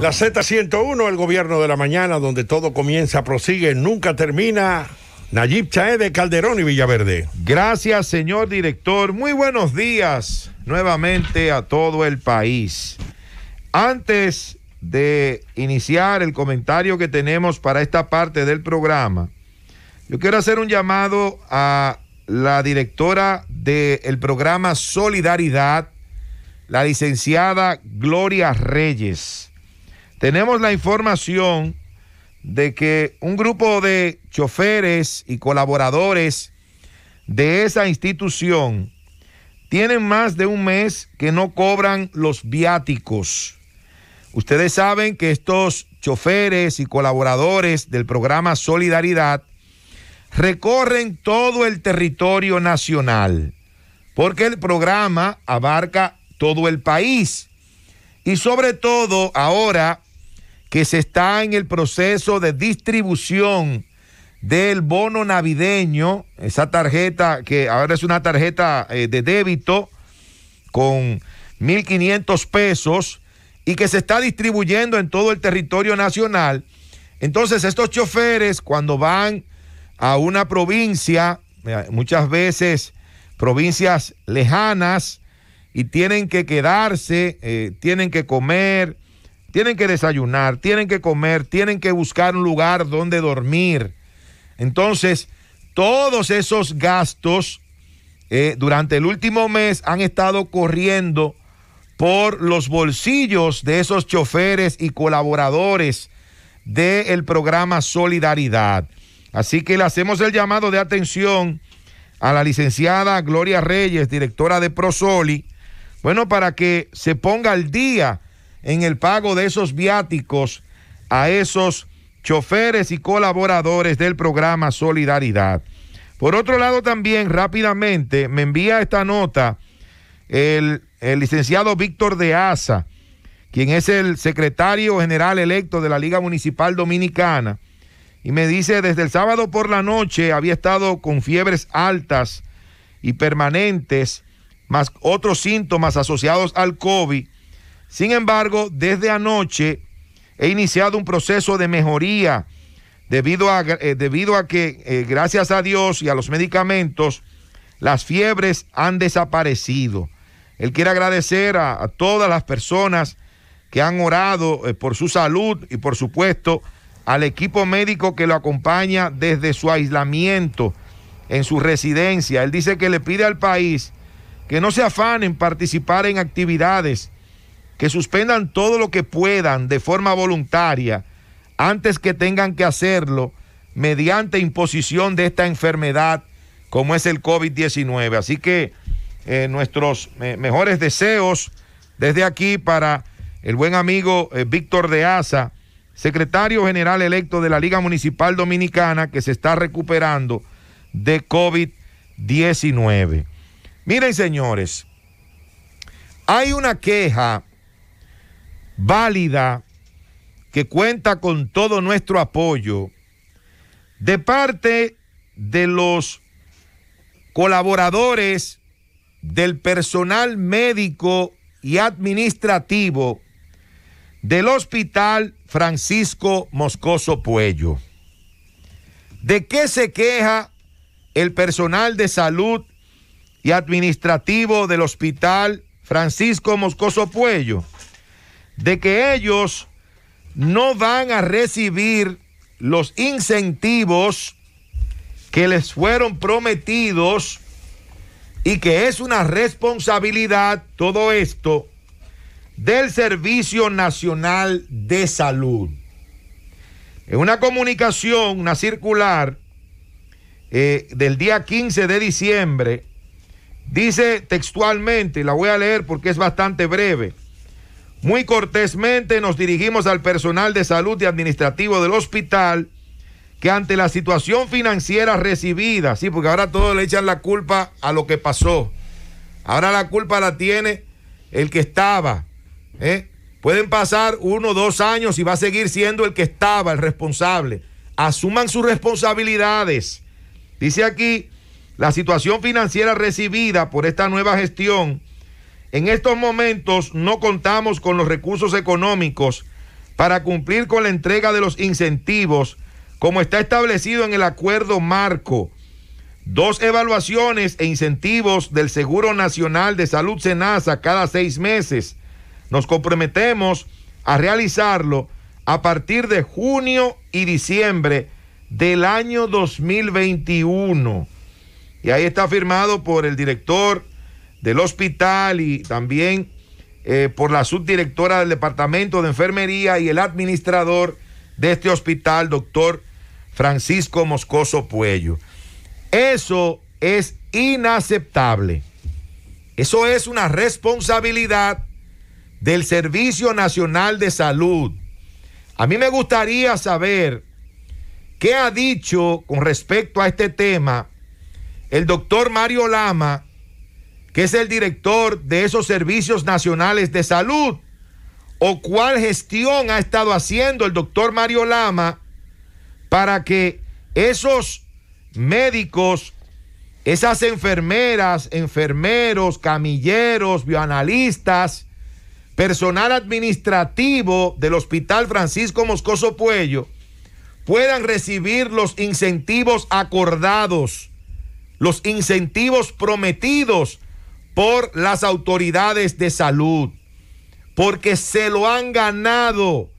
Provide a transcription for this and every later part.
La Z101, el gobierno de la mañana, donde todo comienza, prosigue, nunca termina. Nayib Chae de Calderón y Villaverde. Gracias, señor director. Muy buenos días nuevamente a todo el país. Antes de iniciar el comentario que tenemos para esta parte del programa, yo quiero hacer un llamado a la directora del el programa Solidaridad, la licenciada Gloria Reyes tenemos la información de que un grupo de choferes y colaboradores de esa institución tienen más de un mes que no cobran los viáticos. Ustedes saben que estos choferes y colaboradores del programa Solidaridad recorren todo el territorio nacional, porque el programa abarca todo el país. Y sobre todo ahora que se está en el proceso de distribución del bono navideño, esa tarjeta que ahora es una tarjeta eh, de débito con 1.500 pesos y que se está distribuyendo en todo el territorio nacional. Entonces estos choferes cuando van a una provincia, eh, muchas veces provincias lejanas, y tienen que quedarse, eh, tienen que comer, tienen que desayunar, tienen que comer, tienen que buscar un lugar donde dormir. Entonces, todos esos gastos eh, durante el último mes han estado corriendo por los bolsillos de esos choferes y colaboradores del programa Solidaridad. Así que le hacemos el llamado de atención a la licenciada Gloria Reyes, directora de Prosoli, bueno, para que se ponga al día en el pago de esos viáticos a esos choferes y colaboradores del programa Solidaridad. Por otro lado, también rápidamente me envía esta nota el, licenciado Víctor de Asa, quien es el secretario general electo de la Liga Municipal Dominicana, y me dice, desde el sábado por la noche había estado con fiebres altas y permanentes, más otros síntomas asociados al COVID sin embargo, desde anoche he iniciado un proceso de mejoría debido a, eh, debido a que, eh, gracias a Dios y a los medicamentos, las fiebres han desaparecido. Él quiere agradecer a, todas las personas que han orado eh, por su salud y por supuesto al equipo médico que lo acompaña desde su aislamiento en su residencia. Él dice que le pide al país que no se afane en participar en actividades que suspendan todo lo que puedan de forma voluntaria antes que tengan que hacerlo mediante imposición de esta enfermedad como es el COVID-19. Así que eh, nuestros eh, mejores deseos desde aquí para el buen amigo eh, Víctor de Asa, secretario general electo de la Liga Municipal Dominicana que se está recuperando de COVID-19. Miren señores, hay una queja válida, que cuenta con todo nuestro apoyo, de parte de los colaboradores del personal médico y administrativo del Hospital Francisco Moscoso Puello. ¿De qué se queja el personal de salud y administrativo del Hospital Francisco Moscoso Puello? de que ellos no van a recibir los incentivos que les fueron prometidos y que es una responsabilidad todo esto del Servicio Nacional de Salud. En una comunicación, una circular eh, del día 15 de diciembre, dice textualmente, la voy a leer porque es bastante breve, muy cortésmente nos dirigimos al personal de salud y administrativo del hospital que ante la situación financiera recibida, sí, porque ahora todos le echan la culpa a lo que pasó. Ahora la culpa la tiene el que estaba. ¿eh? Pueden pasar uno o dos años y va a seguir siendo el que estaba, el responsable. Asuman sus responsabilidades. Dice aquí, la situación financiera recibida por esta nueva gestión en estos momentos no contamos con los recursos económicos para cumplir con la entrega de los incentivos como está establecido en el acuerdo marco. Dos evaluaciones e incentivos del Seguro Nacional de Salud SENASA cada seis meses. Nos comprometemos a realizarlo a partir de junio y diciembre del año 2021. Y ahí está firmado por el director del hospital y también eh, por la subdirectora del Departamento de Enfermería y el administrador de este hospital, doctor Francisco Moscoso Puello. Eso es inaceptable. Eso es una responsabilidad del Servicio Nacional de Salud. A mí me gustaría saber qué ha dicho con respecto a este tema el doctor Mario Lama, que es el director de esos servicios nacionales de salud, o cuál gestión ha estado haciendo el doctor Mario Lama para que esos médicos, esas enfermeras, enfermeros, camilleros, bioanalistas, personal administrativo del Hospital Francisco Moscoso Puello, puedan recibir los incentivos acordados, los incentivos prometidos por las autoridades de salud, porque se lo han ganado,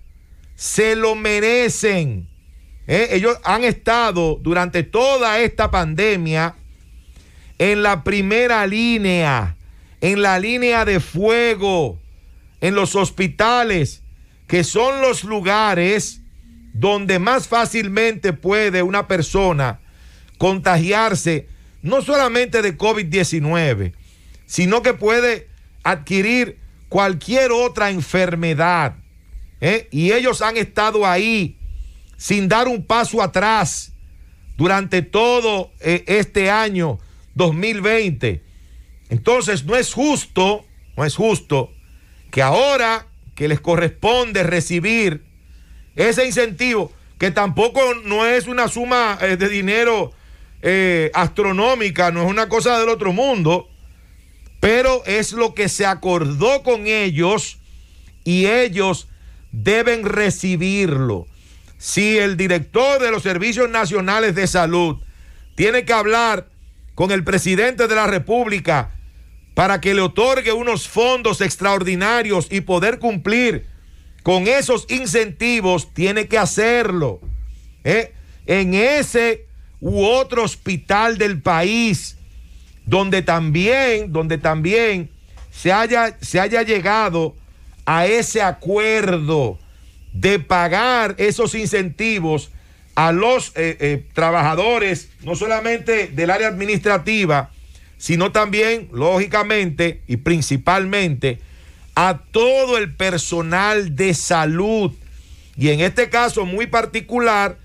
se lo merecen. ¿Eh? Ellos han estado durante toda esta pandemia en la primera línea, en la línea de fuego, en los hospitales, que son los lugares donde más fácilmente puede una persona contagiarse, no solamente de COVID-19, sino que puede adquirir cualquier otra enfermedad. ¿eh? Y ellos han estado ahí sin dar un paso atrás durante todo eh, este año 2020. Entonces no es justo, no es justo que ahora que les corresponde recibir ese incentivo, que tampoco no es una suma eh, de dinero eh, astronómica, no es una cosa del otro mundo, pero es lo que se acordó con ellos y ellos deben recibirlo. Si el director de los Servicios Nacionales de Salud tiene que hablar con el presidente de la República para que le otorgue unos fondos extraordinarios y poder cumplir con esos incentivos, tiene que hacerlo. ¿eh? En ese u otro hospital del país, donde también, donde también se haya, se haya llegado a ese acuerdo de pagar esos incentivos a los eh, eh, trabajadores, no solamente del área administrativa, sino también, lógicamente y principalmente, a todo el personal de salud. Y en este caso muy particular,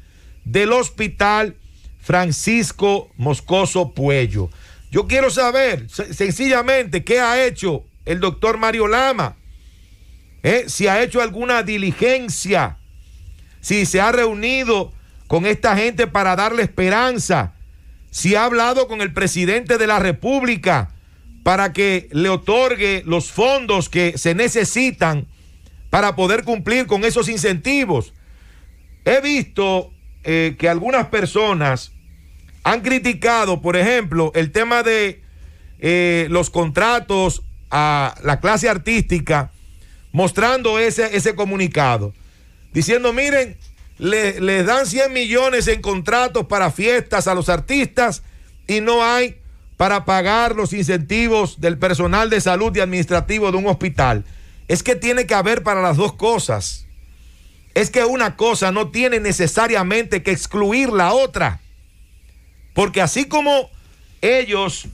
del Hospital Francisco Moscoso Puello. Yo quiero saber sencillamente qué ha hecho el doctor Mario Lama, ¿Eh? si ha hecho alguna diligencia, si se ha reunido con esta gente para darle esperanza, si ha hablado con el presidente de la República para que le otorgue los fondos que se necesitan para poder cumplir con esos incentivos. He visto eh, que algunas personas han criticado, por ejemplo, el tema de eh, los contratos a la clase artística, mostrando ese, ese comunicado, diciendo, miren, les le dan 100 millones en contratos para fiestas a los artistas y no hay para pagar los incentivos del personal de salud y administrativo de un hospital. Es que tiene que haber para las dos cosas. Es que una cosa no tiene necesariamente que excluir la otra. Porque así como ellos,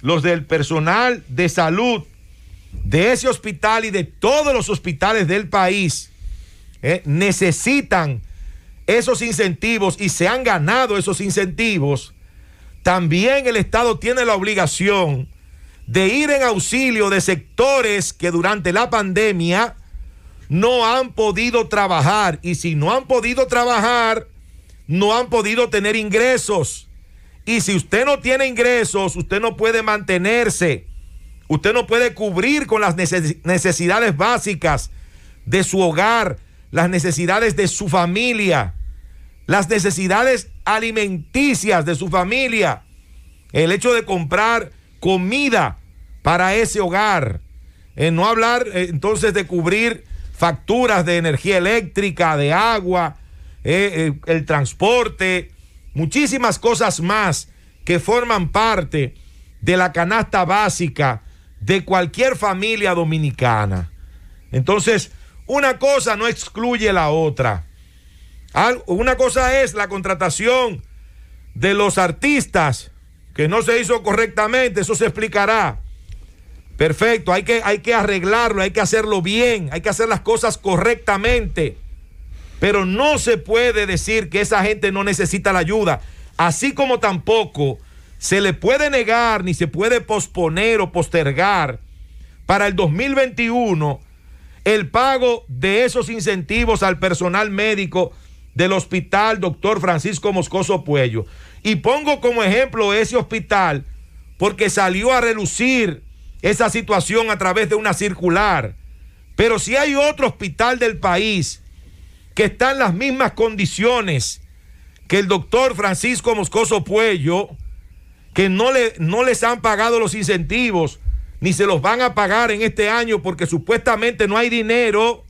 los del personal de salud de ese hospital y de todos los hospitales del país, eh, necesitan esos incentivos y se han ganado esos incentivos, también el Estado tiene la obligación de ir en auxilio de sectores que durante la pandemia no han podido trabajar. Y si no han podido trabajar, no han podido tener ingresos. Y si usted no tiene ingresos, usted no puede mantenerse, usted no puede cubrir con las necesidades básicas de su hogar, las necesidades de su familia, las necesidades alimenticias de su familia, el hecho de comprar comida para ese hogar, en eh, no hablar eh, entonces de cubrir facturas de energía eléctrica, de agua, eh, el transporte, muchísimas cosas más que forman parte de la canasta básica de cualquier familia dominicana. Entonces, una cosa no excluye la otra. Una cosa es la contratación de los artistas, que no se hizo correctamente, eso se explicará. Perfecto, hay que, hay que arreglarlo, hay que hacerlo bien, hay que hacer las cosas correctamente. Pero no se puede decir que esa gente no necesita la ayuda, así como tampoco se le puede negar ni se puede posponer o postergar para el 2021 el pago de esos incentivos al personal médico del hospital doctor Francisco Moscoso Puello. Y pongo como ejemplo ese hospital porque salió a relucir esa situación a través de una circular. Pero si hay otro hospital del país, que está en las mismas condiciones que el doctor Francisco Moscoso Puello, que no, le, no les han pagado los incentivos, ni se los van a pagar en este año porque supuestamente no hay dinero,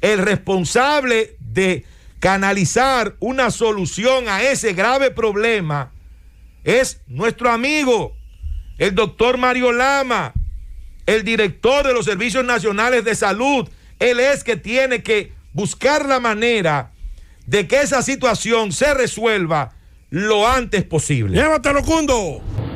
el responsable de canalizar una solución a ese grave problema es nuestro amigo, el doctor Mario Lama, el director de los Servicios Nacionales de Salud. Él es que tiene que buscar la manera de que esa situación se resuelva lo antes posible. Llévatelo, Cundo.